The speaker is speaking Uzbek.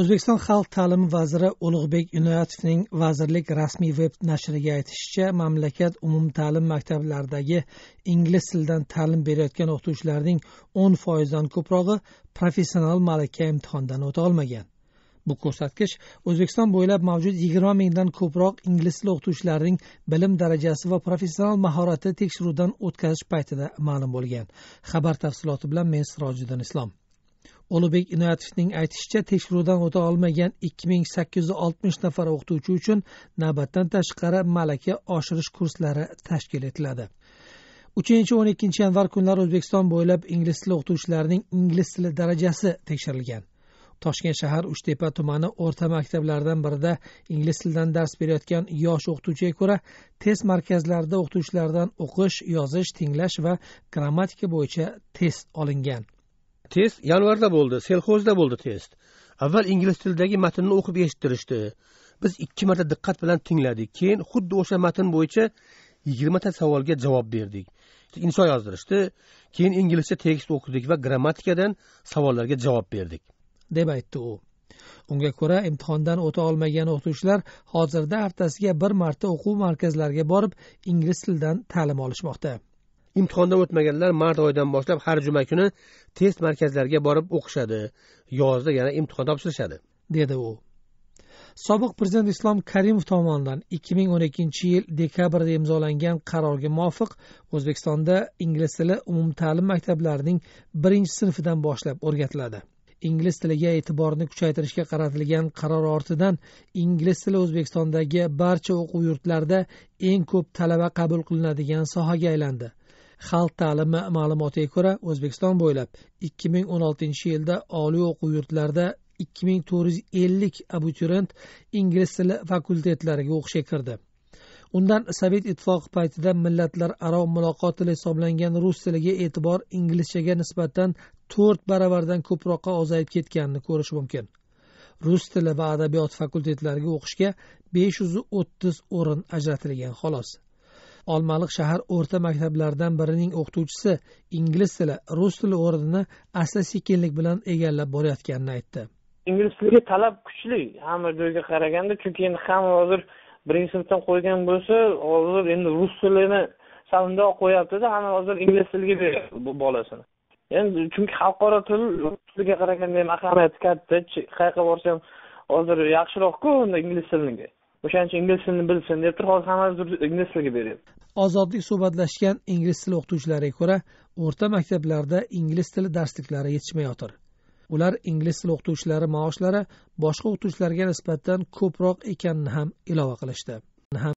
o'zbekiston xalq ta'limi vaziri ulug'bek inoyatovning vazirlik rasmiy veb nashriga aytishicha mamlakat umumta'lim maktablaridagi ingliz tilidan ta'lim berayotgan o'qituvchilarning o'n foizdan ko'prog'i professional malaka imtihonidan o'ta olmagan bu ko'rsatkich o'zbekiston bo'ylab mavjud yigirma mingdan ko'proq ingliz tili o'qituvchilarining bilim darajasi va professional mahorati tekshiruvdan o'tkazish paytida ma'lum bo'lgan xabar tafsiloti bilan men sirojiddin islom ulug'bek inoyatovning aytishicha tekshiruvdan o'ta olmagan ikki ming sakkiz yuz oltmish nafar o'qituvchi uchun navbatdan tashqari malaka oshirish kurslari tashkil etiladi uchinchi o'n ikkinchi yanvar kunlari o'zbekiston bo'ylab ingliz tili o'qituvchilarining ingliz tili darajasi tekshirilgan toshkent shahar uchtepa tumani o'rta maktablaridan birida ingliz tilidan dars berayotgan yosh o'qituvchiga ko'ra test markazlarida o'qituvchilardan o'qish yozish tinglash va grammatika bo'yicha test olingan test yanvarda bo'ldi selxozda bo'ldi test avval ingliz tilidagi matnni o'qib eshittirishdi biz ikki marta diqqat bilan tingladik keyin xuddi o'sha matn bo'yicha yigirmata savolga javob berdik inso yozdirishdi keyin inglizcha tekst o'qidik va grammatikadan savollarga javob berdik deb aytdi u unga ko'ra imtihondan o'ta olmagan o'qituvchilar hozirda haftasiga bir marta o'quv markazlariga borib ingliz tilidan ta'lim olishmoqda imtihondan o'tmaganlar mart oyidan boshlab har juma kuni test markazlariga borib o'qishadi yozda yana imtihon topshirishadi dedi u sobiq prezident islom karimov tomonidan 2012 yil dekabrda imzolangan qarorga muvofiq o'zbekistonda ingliz tili umumta'lim maktablarining birinchi sinfidan boshlab o'rgatiladi ingliz tiliga e'tiborni kuchaytirishga qaratilgan qaror ortidan ingliz tili o'zbekistondagi barcha o'quv yurtlarida eng ko'p talaba qabul qilinadigan sohaga aylandi xalq ta'limi ma'lumotiga ko'ra o'zbekiston bo'ylab ikki ming o'n oltinchi yilda oliy o'quv yurtlarida ikki ming to'rt yuz ellik abituriyent ingliz tili fakultetlariga o'qishga kirdi undan sovet ittifoqi paytida millatlararo muloqot tili hisoblangan rus tiliga e'tibor inglizchaga nisbatan to'rt baravardan ko'proqqa ozayib ketganini ko'rish mumkin rus tili va adabiyot fakultetlariga o'qishga besh yuz o'ttiz o'rin ajratilgan xolos olmaliq shahar o'rta maktablaridan birining o'qituvchisi ingliz tili rus tili o'rnini asta sekinlik bilan egallab borayotganini aytdi ingliz tiliga talab kuchli hamma joyga qaraganda chunki endi hamma hozir birinchi sinfdan qo'ygan bo'lsa hozir endi rus tilini sandoq qo'yaptida hamma hozir ingliz tiliga beryapti bolasini endi chunki xalqaro til tiliga qaraganda ham ahamiyati katta qayerga ham hozir yaxshiroqku unda ingliz tiliniga o'shaning uchun ingliz tilini bilsin deb turib hozir hammamiz ingliz tiliga beryapti ozodlik suhbatlashgan ingliz tili o'qituvchilariga ko'ra o'rta maktablarda ingliz tili darsliklari yetishmayotir ular ingliz tili o'qituvchilari maoshlari boshqa o'qituvchilarga nisbatan ko'proq ekanini ham ilova qilishdi